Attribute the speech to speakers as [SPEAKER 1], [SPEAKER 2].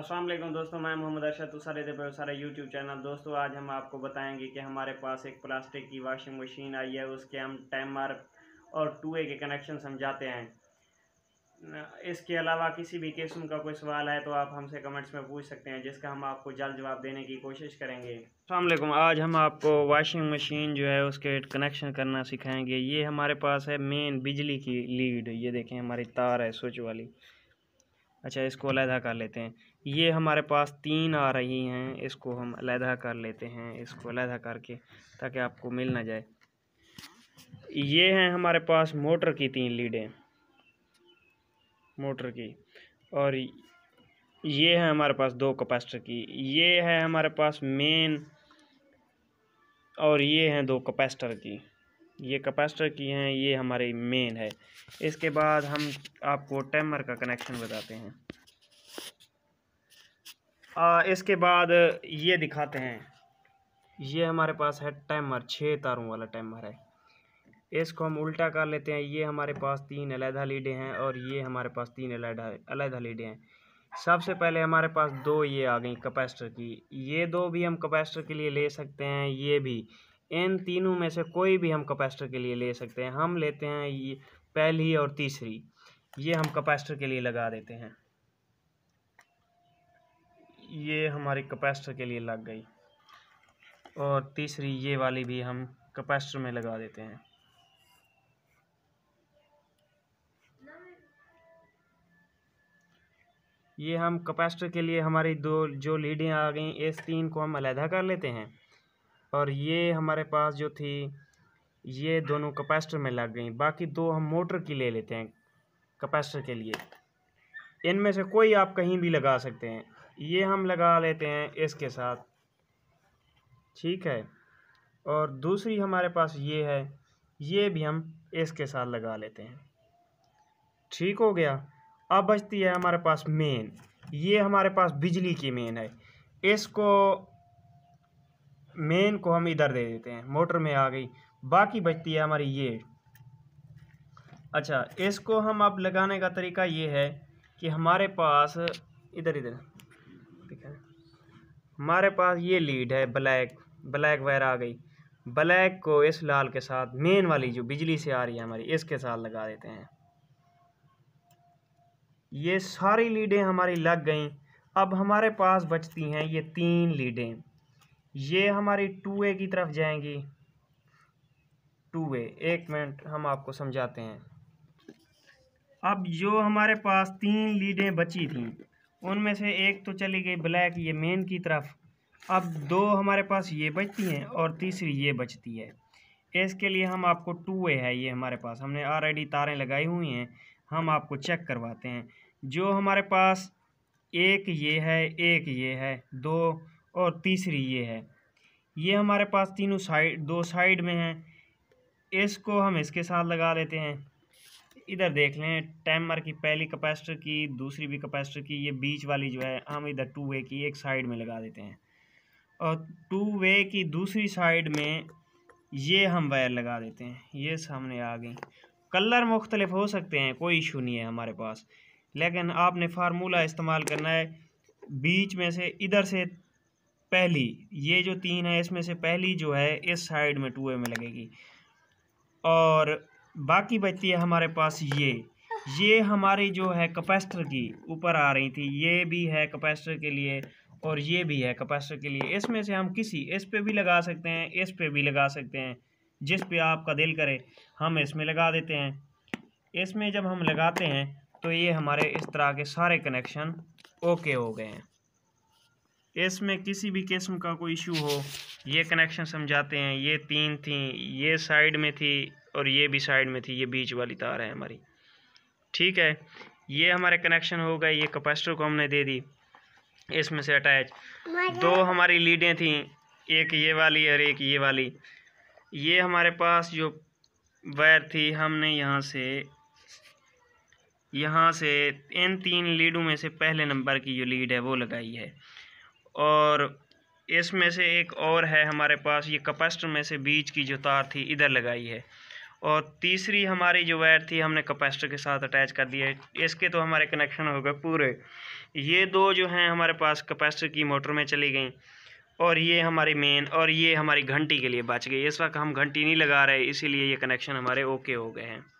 [SPEAKER 1] असल दोस्तों मैं मोहम्मद अरशद सारे पे सारे यूट्यूब चैनल दोस्तों आज हम आपको बताएंगे कि हमारे पास एक प्लास्टिक की वाशिंग मशीन आई है उसके हम टाइमर और टू ए के कनेक्शन समझाते हैं इसके अलावा किसी भी किस्म का कोई सवाल है तो आप हमसे कमेंट्स में पूछ सकते हैं जिसका हम आपको जल्द जवाब देने की कोशिश करेंगे अलमैकम आज हम आपको वाशिंग मशीन जो है उसके कनेक्शन करना सिखाएंगे ये हमारे पास है मेन बिजली की लीड ये देखें हमारी तार है स्विच वाली अच्छा इसको अलहदा कर लेते हैं ये हमारे पास तीन आ रही हैं इसको हम अलहदा कर लेते हैं इसको अलहदा करके ताकि आपको मिल ना जाए ये हैं हमारे पास मोटर की तीन लीडें मोटर की और ये है हमारे पास दो कैपेसिटर की ये है हमारे पास मेन और ये हैं दो कैपेसिटर की ये कैपेसिटर की हैं ये हमारी मेन है इसके बाद हम आपको टैमर का कनेक्शन बताते हैं आ, इसके बाद ये दिखाते हैं ये हमारे पास है टाइमर छः तारों वाला टाइमर है इसको हम उल्टा कर लेते हैं ये हमारे पास तीन अलहदा लीडें हैं और ये हमारे पास तीन अलहदा लीडे लीडें हैं सबसे पहले हमारे पास दो ये आ गई कैपेसिटर की ये दो भी हम कैपेसिटर के लिए ले सकते हैं ये भी इन तीनों में से कोई भी हम कैपेसिटर के लिए ले सकते हैं हम लेते हैं ये पहली और तीसरी ये हम कैपेसिटर के लिए लगा देते हैं ये हमारे कैपेसिटर के लिए लग गई और तीसरी ये वाली भी हम कैपेसिटर में लगा देते हैं ये हम कैपेसिटर के लिए हमारी दो जो लीडें आ गई एस तीन को हम अलहदा कर लेते हैं और ये हमारे पास जो थी ये दोनों कैपेसिटर में लग गई बाकी दो हम मोटर की ले लेते हैं कैपेसिटर के लिए इनमें से कोई आप कहीं भी लगा सकते हैं ये हम लगा लेते हैं इसके साथ ठीक है और दूसरी हमारे पास ये है ये भी हम इसके साथ लगा लेते हैं ठीक हो गया अब बचती है हमारे पास मेन ये हमारे पास बिजली की मेन है इसको मेन को हम इधर दे देते हैं मोटर में आ गई बाकी बचती है हमारी ये अच्छा इसको हम अब लगाने का तरीका ये है कि हमारे पास इधर इधर हमारे पास ये लीड है ब्लैक ब्लैक वायर आ गई ब्लैक को इस लाल के साथ मेन वाली जो बिजली से आ रही है हमारी इसके साथ लगा देते हैं ये सारी लीडें हमारी लग गई अब हमारे पास बचती हैं ये तीन लीडें ये हमारी टू ए की तरफ जाएंगी टू ए एक मिनट हम आपको समझाते हैं अब जो हमारे पास तीन लीडें बची थी उनमें से एक तो चली गई ब्लैक ये मेन की तरफ अब दो हमारे पास ये बचती हैं और तीसरी ये बचती है इसके लिए हम आपको टू वे है ये हमारे पास हमने डी तारें लगाई हुई हैं हम आपको चेक करवाते हैं जो हमारे पास एक ये है एक ये है दो और तीसरी ये है ये हमारे पास तीनों साइड दो साइड में हैं इसको हम इसके साथ लगा लेते हैं इधर देख लें टैमर की पहली कैपेसिटर की दूसरी भी कैपेसिटर की ये बीच वाली जो है हम इधर टू वे की एक साइड में लगा देते हैं और टू वे की दूसरी साइड में ये हम वायर लगा देते हैं ये सामने आ गई कलर मुख्तलिफ हो सकते हैं कोई इशू नहीं है हमारे पास लेकिन आपने फार्मूला इस्तेमाल करना है बीच में से इधर से पहली ये जो तीन है इसमें से पहली जो है इस साइड में टू में लगेगी और बाकी बचती है हमारे पास ये ये हमारी जो है कैपेसिटर की ऊपर आ रही थी ये भी है कैपेसिटर के लिए और ये भी है कैपेसिटर के लिए इसमें से हम किसी इस पे भी लगा सकते हैं इस पे भी लगा सकते हैं जिस पे आपका दिल करे हम इसमें लगा देते हैं इसमें जब हम लगाते हैं तो ये हमारे इस तरह के सारे कनेक्शन ओके हो गए हैं इसमें किसी भी किस्म का कोई इशू हो ये कनेक्शन समझाते हैं ये तीन थी ये साइड में थी और ये भी साइड में थी ये बीच वाली तार है हमारी ठीक है ये हमारे कनेक्शन हो गए ये कैपेसिटर को हमने दे दी इसमें से अटैच दो हमारी लीडें थी एक ये वाली और एक ये वाली ये हमारे पास जो वायर थी हमने यहाँ से यहाँ से इन तीन लीडों में से पहले नंबर की जो लीड है वो लगाई है और इसमें से एक और है हमारे पास ये कैपेसिटर में से बीच की जो तार थी इधर लगाई है और तीसरी हमारी जो वायर थी हमने कैपेसिटर के साथ अटैच कर दिया इसके तो हमारे कनेक्शन हो गए पूरे ये दो जो हैं हमारे पास कैपेसिटर की मोटर में चली गई और ये हमारी मेन और ये हमारी घंटी के लिए बच गई इस वक्त हम घंटी नहीं लगा रहे इसीलिए ये कनेक्शन हमारे ओके हो गए हैं